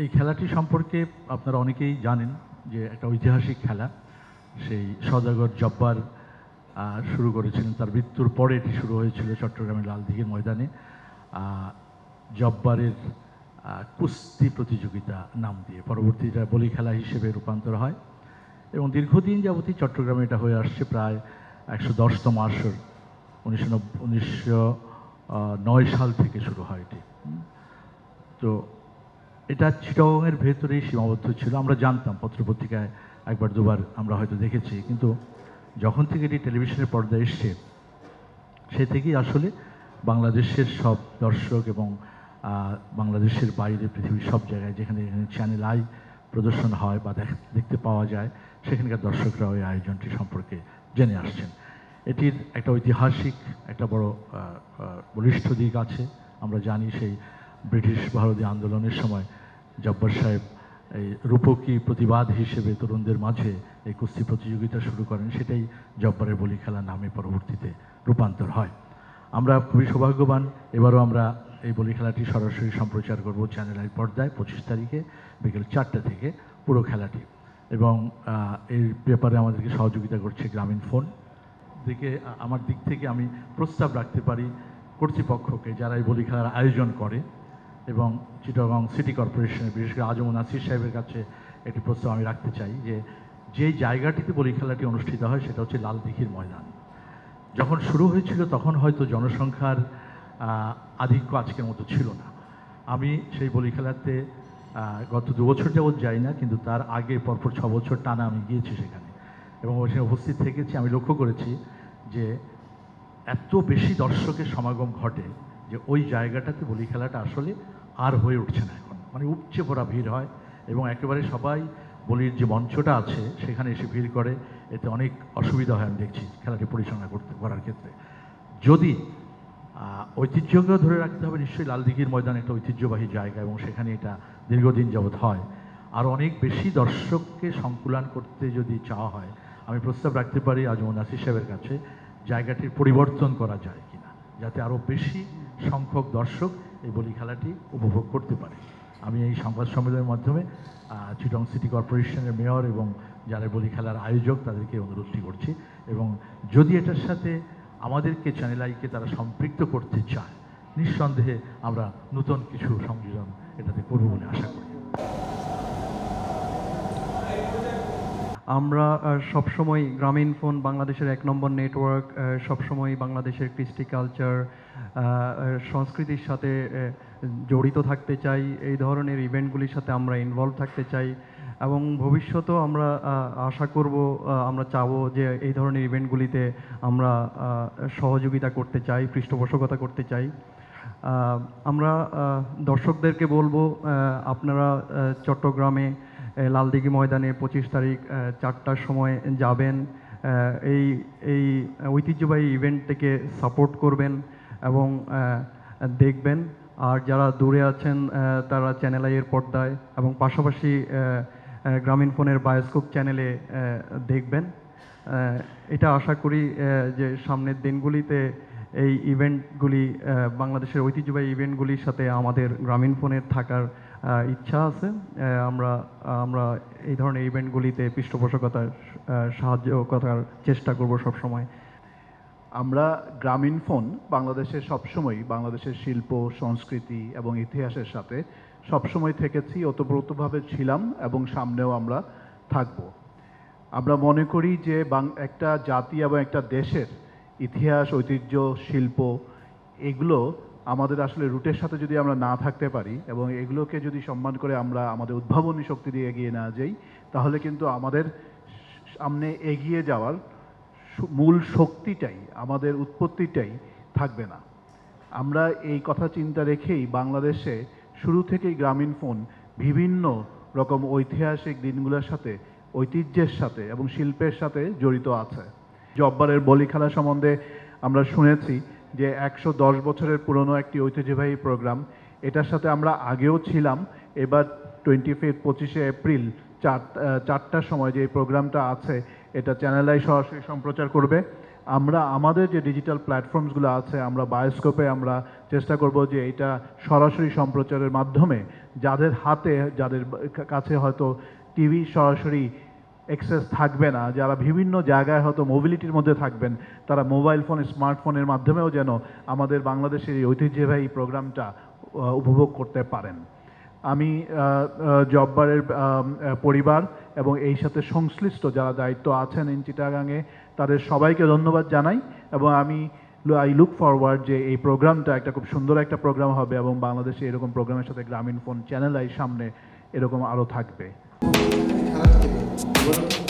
এই খেলাটি সম্পর্কে আপনারা অনেকেই জানেন যে একটা ঐতিহাসিক খেলা সেই সদাগর জব্বার শুরু করেছিলেন তার মৃত্যুর পরে এটি শুরু হয়েছিল চট্টগ্রামের লালদিঘির ময়দানে জব্বারের কুস্তি প্রতিযোগিতা নাম দিয়ে পরবর্তীটা বলি খেলা হিসেবে রূপান্তর হয় এবং দীর্ঘদিন যাবতীয় চট্টগ্রামে এটা হয়ে আসছে প্রায় একশো দশতম আসর উনিশশো নয় সাল থেকে শুরু হয় এটি তো এটা চিটাগংয়ের ভেতরেই সীমাবদ্ধ ছিল আমরা জানতাম পত্রপত্রিকায় একবার দুবার আমরা হয়তো দেখেছি কিন্তু যখন থেকে এটি টেলিভিশনের পর্দায় এসছে সে থেকেই আসলে বাংলাদেশের সব দর্শক এবং বাংলাদেশের বাইরে পৃথিবীর সব জায়গায় যেখানে যেখানে চ্যানেল আই প্রদর্শন হয় বা দেখতে পাওয়া যায় সেখানকার দর্শকরা ওই আয়োজনটি সম্পর্কে জেনে আসছেন এটির একটা ঐতিহাসিক একটা বড় বলিষ্ঠ দিক আছে আমরা জানি সেই ব্রিটিশ ভারতীয় আন্দোলনের সময় জব্বার সাহেব এই রূপকী প্রতিবাদ হিসেবে তরুণদের মাঝে এই কুস্তি প্রতিযোগিতা শুরু করেন সেটাই জব্বারের বলি খেলা নামে পরবর্তীতে রূপান্তর হয় আমরা খুবই সৌভাগ্যবান এবারও আমরা এই বলি খেলাটি সরাসরি সম্প্রচার করব চ্যানেল আই পর্দায় পঁচিশ তারিখে বিকেল চারটে থেকে পুরো খেলাটি এবং এর ব্যাপারে আমাদেরকে সহযোগিতা করছে গ্রামীণ ফোন দিকে আমার দিক থেকে আমি প্রস্তাব রাখতে পারি কর্তৃপক্ষকে যারা এই বলি খেলার আয়োজন করে এবং চিটাগং সিটি কর্পোরেশনের বিশেষ করে আজম নাসির সাহেবের কাছে একটি প্রস্তাব আমি রাখতে চাই যে যে জায়গাটিতে বলি খেলাটি অনুষ্ঠিত হয় সেটা হচ্ছে লালদিঘির ময়দান যখন শুরু হয়েছিল তখন হয়তো জনসংখ্যার আধিক্য আজকের মতো ছিল না আমি সেই বলি খেলাতে গত দু বছর যাবৎ যাই না কিন্তু তার আগে পরপর ছ বছর টানা আমি গিয়েছি সেখানে এবং সেখানে উপস্থিত থেকেছি আমি লক্ষ্য করেছি যে এত বেশি দর্শকের সমাগম ঘটে যে ওই জায়গাটাতে বলি খেলাটা আসলে আর হয়ে উঠছে না এখন মানে উপচে পড়া ভিড় হয় এবং একেবারে সবাই বলির যে মঞ্চটা আছে সেখানে এসে ভিড় করে এতে অনেক অসুবিধা হয় আমি দেখছি খেলাটি পরিচালনা করতে করার ক্ষেত্রে যদি ঐতিহ্যকেও ধরে রাখতে হবে নিশ্চয়ই লালদিঘির ময়দান একটা ঐতিহ্যবাহী জায়গা এবং সেখানে এটা দীর্ঘদিন যাবৎ হয় আর অনেক বেশি দর্শককে সংকুলান করতে যদি চাওয়া হয় আমি প্রস্তাব রাখতে পারি আজমন নাসির সাহেবের কাছে জায়গাটির পরিবর্তন করা যায় কিনা যাতে আরও বেশি সংখ্যক দর্শক এই বলি খেলাটি উপভোগ করতে পারে আমি এই সংবাদ সম্মেলনের মাধ্যমে চিটং সিটি কর্পোরেশনের মেয়র এবং যারা বলি খেলার আয়োজক তাদেরকে অনুরোধটি করছি এবং যদি এটার সাথে আমাদেরকে চ্যানেল আইকে তারা সম্পৃক্ত করতে চায় নিঃসন্দেহে আমরা নূতন কিছু সংযোজন এটাতে করব বলে আশা করি আমরা সবসময় গ্রামীণ ফোন বাংলাদেশের এক নম্বর নেটওয়ার্ক সবসময় বাংলাদেশের কৃষ্টি কালচার সংস্কৃতির সাথে জড়িত থাকতে চাই এই ধরনের ইভেন্টগুলির সাথে আমরা ইনভলভ থাকতে চাই এবং ভবিষ্যতেও আমরা আশা করব আমরা চাবো যে এই ধরনের ইভেন্টগুলিতে আমরা সহযোগিতা করতে চাই পৃষ্ঠপোষকতা করতে চাই আমরা দর্শকদেরকে বলবো আপনারা চট্টগ্রামে লালদিঘি ময়দানে পঁচিশ তারিখ চারটার সময় যাবেন এই এই ঐতিহ্যবাহী ইভেন্ট থেকে সাপোর্ট করবেন এবং দেখবেন আর যারা দূরে আছেন তারা চ্যানেল আইয়ের পর্দায় এবং পাশাপাশি গ্রামীণ ফোনের বায়োস্কোপ চ্যানেলে দেখবেন এটা আশা করি যে সামনের দিনগুলিতে এই ইভেন্টগুলি বাংলাদেশের ঐতিহ্যবাহী ইভেন্টগুলির সাথে আমাদের গ্রামীণ ফোনের থাকার ইচ্ছা আছে আমরা আমরা এই ধরনের ইভেন্টগুলিতে পৃষ্ঠপোষকতার সাহায্য করার চেষ্টা করব সবসময় আমরা গ্রামীণ ফোন বাংলাদেশে সবসময় বাংলাদেশের শিল্প সংস্কৃতি এবং ইতিহাসের সাথে সবসময় থেকেছি ওতপ্রোতভাবে ছিলাম এবং সামনেও আমরা থাকব আমরা মনে করি যে একটা জাতি এবং একটা দেশের ইতিহাস ঐতিহ্য শিল্প এগুলো আমাদের আসলে রুটের সাথে যদি আমরা না থাকতে পারি এবং এগুলোকে যদি সম্মান করে আমরা আমাদের উদ্ভাবনী শক্তি দিয়ে এগিয়ে না যাই তাহলে কিন্তু আমাদের সামনে এগিয়ে যাওয়ার মূল শক্তিটাই আমাদের উৎপত্তিটাই থাকবে না আমরা এই কথা চিন্তা রেখেই বাংলাদেশে শুরু থেকেই গ্রামীণ ফোন বিভিন্ন রকম ঐতিহাসিক দিনগুলোর সাথে ঐতিহ্যের সাথে এবং শিল্পের সাথে জড়িত আছে জব্বারের বলি খেলা সম্বন্ধে আমরা শুনেছি যে একশো দশ বছরের পুরনো একটি ঐতিহ্যবাহী প্রোগ্রাম এটার সাথে আমরা আগেও ছিলাম এবার টোয়েন্টি ফিফ পঁচিশে এপ্রিল চার চারটার সময় যে প্রোগ্রামটা আছে এটা চ্যানেলাই সরাসরি সম্প্রচার করবে আমরা আমাদের যে ডিজিটাল প্ল্যাটফর্মসগুলো আছে আমরা বায়োস্কোপে আমরা চেষ্টা করব যে এটা সরাসরি সম্প্রচারের মাধ্যমে যাদের হাতে যাদের কাছে হয়তো টিভি সরাসরি অ্যাক্সেস থাকবে না যারা বিভিন্ন জায়গায় হয়তো মোবিলিটির মধ্যে থাকবেন তারা মোবাইল ফোন স্মার্টফোনের মাধ্যমেও যেন আমাদের বাংলাদেশের এই ঐতিহ্যবাহী প্রোগ্রামটা উপভোগ করতে পারেন আমি জব্বারের পরিবার এবং এই সাথে সংশ্লিষ্ট যারা দায়িত্ব আছেন ইন চিটাগাঙে তাদের সবাইকে ধন্যবাদ জানাই এবং আমি আই লুক ফরওয়ার্ড যে এই প্রোগ্রামটা একটা খুব সুন্দর একটা প্রোগ্রাম হবে এবং বাংলাদেশে এরকম প্রোগ্রামের সাথে গ্রামীণ ফোন চ্যানেল আই সামনে এরকম আরও থাকবে Спасибо.